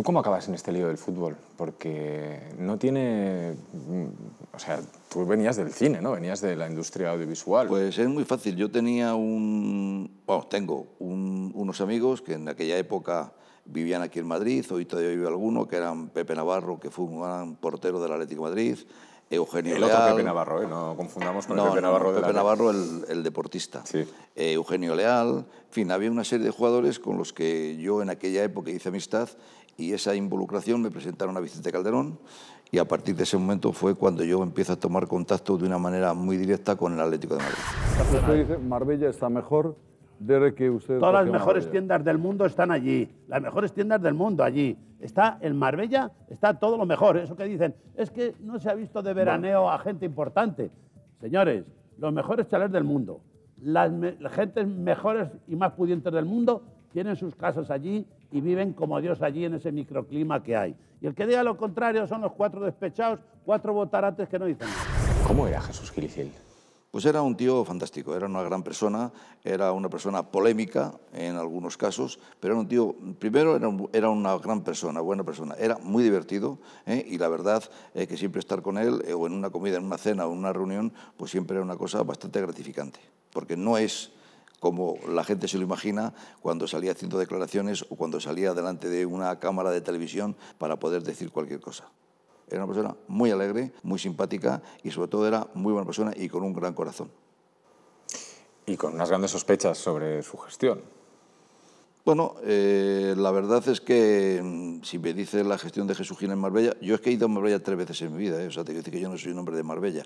¿Tú cómo acabas en este lío del fútbol? Porque no tiene... Mm, o sea, tú venías del cine, ¿no? Venías de la industria audiovisual. Pues es muy fácil. Yo tenía un... Bueno, tengo unos amigos que en aquella época vivían aquí en Madrid, hoy todavía vive alguno, que eran Pepe Navarro, que fue un gran portero del Atlético de Madrid, Eugenio Leal... El otro Pepe Navarro, ¿eh? No confundamos con el Pepe Navarro. No, Pepe Navarro, el, deportista. Sí. Eh, Eugenio Leal, en fin, había una serie de jugadores con los que yo en aquella época hice amistad y esa involucración me presentaron a Vicente Calderón y a partir de ese momento fue cuando yo empiezo a tomar contacto de una manera muy directa con el Atlético de Madrid. Usted dice, Marbella está mejor desde que usted... Todas las mejores tiendas del mundo están allí, las mejores tiendas del mundo allí. Está en Marbella, está todo lo mejor. Eso que dicen, es que no se ha visto de veraneo a gente importante. Señores, los mejores chalés del mundo, las, las gentes mejores y más pudientes del mundo tienen sus casas allí y viven como Dios allí en ese microclima que hay. Y el que diga lo contrario son los cuatro despechados, cuatro botarates que no dicen ¿Cómo era Jesús Giliciel? Pues era un tío fantástico, era una gran persona, era una persona polémica en algunos casos, pero era un tío, primero era, era una gran persona, buena persona, era muy divertido ¿eh? y la verdad es que siempre estar con él eh, o en una comida, en una cena o en una reunión, pues siempre era una cosa bastante gratificante, porque no es como la gente se lo imagina cuando salía haciendo declaraciones o cuando salía delante de una cámara de televisión para poder decir cualquier cosa. Era una persona muy alegre, muy simpática y sobre todo era muy buena persona y con un gran corazón. Y con unas grandes sospechas sobre su gestión. Bueno, eh, la verdad es que mm, si me dices la gestión de Jesús Gil en Marbella, yo es que he ido a Marbella tres veces en mi vida, ¿eh? o sea, te quiero decir que yo no soy un hombre de Marbella,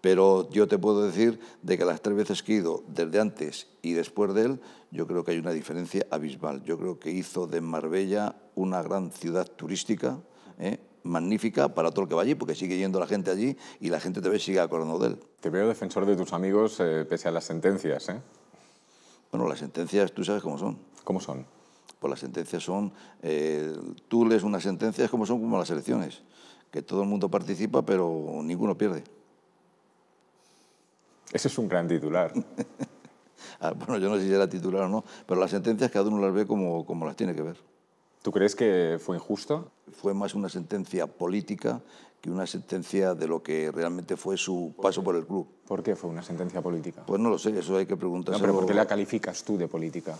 pero yo te puedo decir de que las tres veces que he ido, desde antes y después de él, yo creo que hay una diferencia abismal. Yo creo que hizo de Marbella una gran ciudad turística, ¿eh? magnífica para todo el que va allí, porque sigue yendo la gente allí y la gente te ve sigue acordando de él. Te veo defensor de tus amigos eh, pese a las sentencias, ¿eh? Bueno, las sentencias tú sabes cómo son. ¿Cómo son? pues las sentencias son, eh, tú lees unas sentencias como son como las elecciones, que todo el mundo participa pero ninguno pierde. Ese es un gran titular. Ah, bueno, yo no sé si era titular o no, pero las sentencias cada uno las ve como, como las tiene que ver. ¿Tú crees que fue injusto? Fue más una sentencia política que una sentencia de lo que realmente fue su paso por el club. ¿Por qué fue una sentencia política? Pues no lo sé, eso hay que preguntarse. No, ¿por qué la calificas tú de política?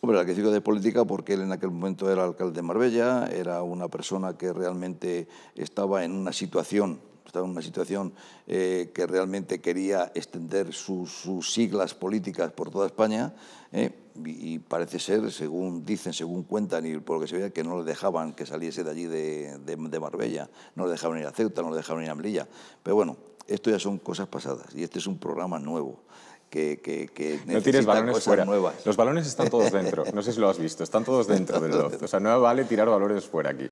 Hombre, el que sigo de política porque él en aquel momento era alcalde de Marbella, era una persona que realmente estaba en una situación estaba en una situación eh, que realmente quería extender sus, siglas políticas por toda España eh, y parece ser, según dicen, según cuentan y por lo que se veía, que no le dejaban que saliese de allí de, Marbella, no le dejaban ir a Ceuta, no le dejaban ir a Melilla. Pero bueno, esto ya son cosas pasadas y este es un programa nuevo que, no tienes balones fuera. Nuevas. Los balones están todos dentro. No sé si lo has visto. Están todos dentro del loft. O sea, no vale tirar balones fuera aquí.